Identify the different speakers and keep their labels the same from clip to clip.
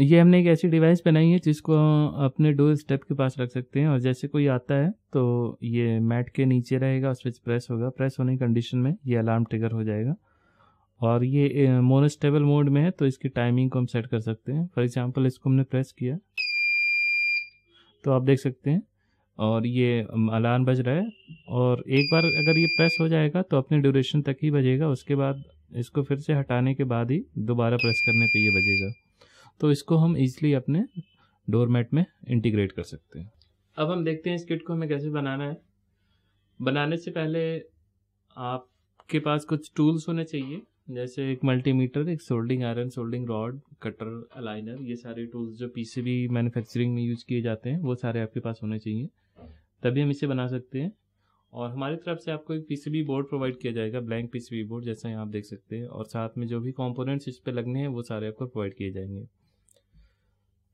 Speaker 1: ये हमने एक ऐसी डिवाइस बनाई है जिसको अपने डोर स्टेप के पास रख सकते हैं और जैसे कोई आता है तो ये मैट के नीचे रहेगा उस पर प्रेस होगा प्रेस होने की कंडीशन में ये अलार्म ट्रिगर हो जाएगा और ये मोनोस्टेबल मोड में है तो इसकी टाइमिंग को हम सेट कर सकते हैं फॉर एग्जांपल इसको हमने प्रेस किया तो आप देख सकते हैं और ये अलार्म बज रहा है और एक बार अगर ये प्रेस हो जाएगा तो अपने ड्यूरेशन तक ही बजेगा उसके बाद इसको फिर से हटाने के बाद ही दोबारा प्रेस करने पे ये बजेगा तो इसको हम इजीली अपने डोरमेट में इंटीग्रेट कर सकते हैं अब हम देखते हैं इस किट को हमें कैसे बनाना है बनाने से पहले आपके पास कुछ टूल्स होने चाहिए जैसे एक मल्टीमीटर एक soldering iron soldering rod cutter aligner ये सारे टूल्स जो पीसीबी मैन्युफैक्चरिंग में यूज किए जाते हैं वो सारे आपके पास होने चाहिए तभी हम इसे बना सकते हैं और हमारी तरफ से आपको एक पीसीबी बोर्ड प्रोवाइड किया जाएगा ब्लैंक पीसीबी बोर्ड जैसा यहाँ आप देख सकते हैं और साथ में जो भी कॉम्पोनेंट्स इस पर लगने हैं वो सारे आपको प्रोवाइड किए जाएंगे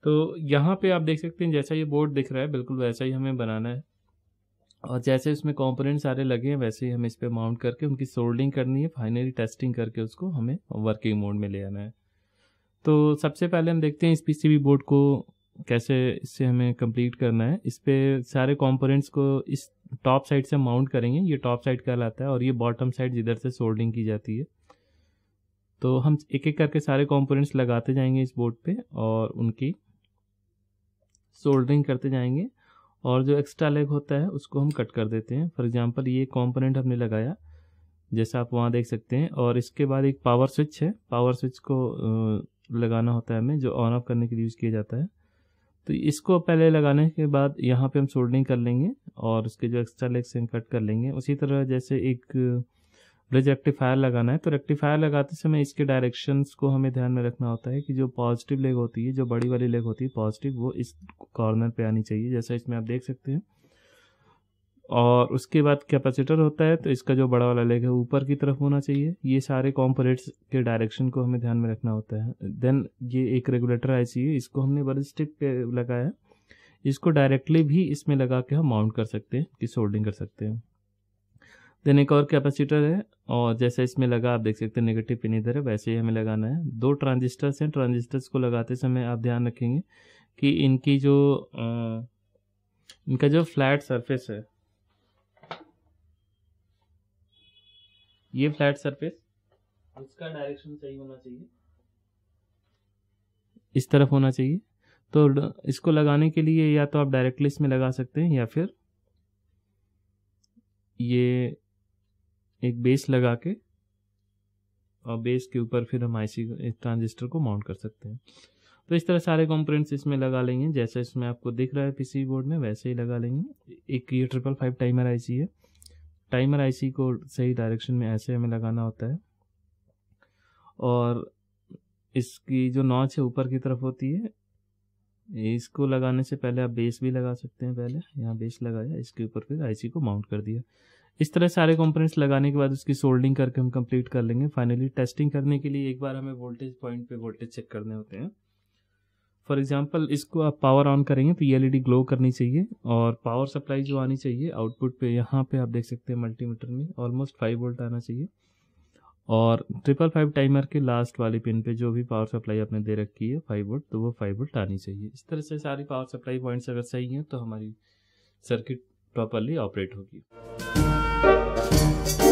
Speaker 1: तो यहाँ पे आप देख सकते हैं जैसा ये बोर्ड दिख रहा है बिल्कुल वैसा ही हमें बनाना है और जैसे उसमें कंपोनेंट सारे लगे हैं वैसे ही हमें इस पर माउंट करके उनकी सोल्डिंग करनी है फाइनली टेस्टिंग करके उसको हमें वर्किंग मोड में ले आना है तो सबसे पहले हम देखते हैं इस पीसीबी बोर्ड को कैसे इससे हमें कंप्लीट करना है इस पर सारे कंपोनेंट्स को इस टॉप साइड से माउंट करेंगे ये टॉप साइड कहलाता है और ये बॉटम साइड जिधर से सोल्डिंग की जाती है तो हम एक एक करके सारे कॉम्पोनेंट्स लगाते जाएंगे इस बोर्ड पे और उनकी सोल्डरिंग करते जाएंगे और जो एक्स्ट्रा लेग होता है उसको हम कट कर देते हैं फॉर एग्जांपल ये कंपोनेंट हमने लगाया जैसा आप वहाँ देख सकते हैं और इसके बाद एक पावर स्विच है पावर स्विच को लगाना होता है हमें जो ऑन ऑफ करने के लिए यूज़ किया जाता है तो इसको पहले लगाने के बाद यहाँ पे हम सोल्डरिंग कर लेंगे और उसके जो एक्स्ट्रा लेग्स हैं कट कर लेंगे उसी तरह जैसे एक ब्रिज रेक्टिफायर लगाना है तो रेक्टिफायर लगाते समय इसके डायरेक्शंस को हमें ध्यान में रखना होता है कि जो पॉजिटिव लेग होती है जो बड़ी वाली लेग होती है पॉजिटिव वो इस कॉर्नर पे आनी चाहिए जैसा इसमें आप देख सकते हैं और उसके बाद कैपेसिटर होता है तो इसका जो बड़ा वाला लेग है ऊपर की तरफ होना चाहिए ये सारे कॉम्पोनेट्स के डायरेक्शन को हमें ध्यान में रखना होता है देन ये एक रेगुलेटर आई चाहिए इसको हमने स्टिक पे लगाया इसको डायरेक्टली भी इसमें लगा के हम माउंट कर सकते हैं कि सोल्डिंग कर सकते हैं देन एक और कैपेसिटर है और जैसा इसमें लगा आप देख सकते हैं नेगेटिव पिन इधर है वैसे ही हमें लगाना है दो ट्रांजिस्टर्स हैं ट्रांजिस्टर्स को लगाते समय आप ध्यान रखेंगे कि इनकी जो आ, इनका जो फ्लैट सरफेस है ये फ्लैट सरफेस उसका डायरेक्शन सही होना चाहिए इस तरफ होना चाहिए तो इसको लगाने के लिए या तो आप डायरेक्टली इसमें लगा सकते हैं या फिर ये एक बेस लगा के और बेस के ऊपर फिर हम आईसी ट्रांजिस्टर को माउंट कर सकते हैं तो इस तरह सारे कंपोनेंट्स इसमें लगा लेंगे जैसे इसमें आपको दिख रहा है पीसी बोर्ड में वैसे ही लगा लेंगे एक ये ट्रिपल फाइव टाइमर आईसी है टाइमर आईसी को सही डायरेक्शन में ऐसे हमें लगाना होता है और इसकी जो नॉच है ऊपर की तरफ होती है इसको लगाने से पहले आप बेस भी लगा सकते हैं पहले यहाँ बेस लगाया इसके ऊपर फिर आईसी को माउंट कर दिया इस तरह सारे कंपोनेंट्स लगाने के बाद उसकी सोल्डिंग करके हम कंप्लीट कर लेंगे फाइनली टेस्टिंग करने के लिए एक बार हमें वोल्टेज पॉइंट पे वोल्टेज चेक करने होते हैं फॉर एग्जाम्पल इसको आप पावर ऑन करेंगे तो ये एलईडी ग्लो करनी चाहिए और पावर सप्लाई जो आनी चाहिए आउटपुट पे यहाँ पे आप देख सकते हैं मल्टीमीटर में ऑलमोस्ट फाइव वोल्ट आना चाहिए और ट्रिपल फाइव टाइमर के लास्ट वाले पिन पे जो भी पावर सप्लाई आपने दे रखी है फाइव वोल्ट तो वो फाइव वोल्ट आनी चाहिए इस तरह से सारी पावर सप्लाई पॉइंट्स अगर सही हैं तो हमारी सर्किट प्रॉपरली ऑपरेट होगी Música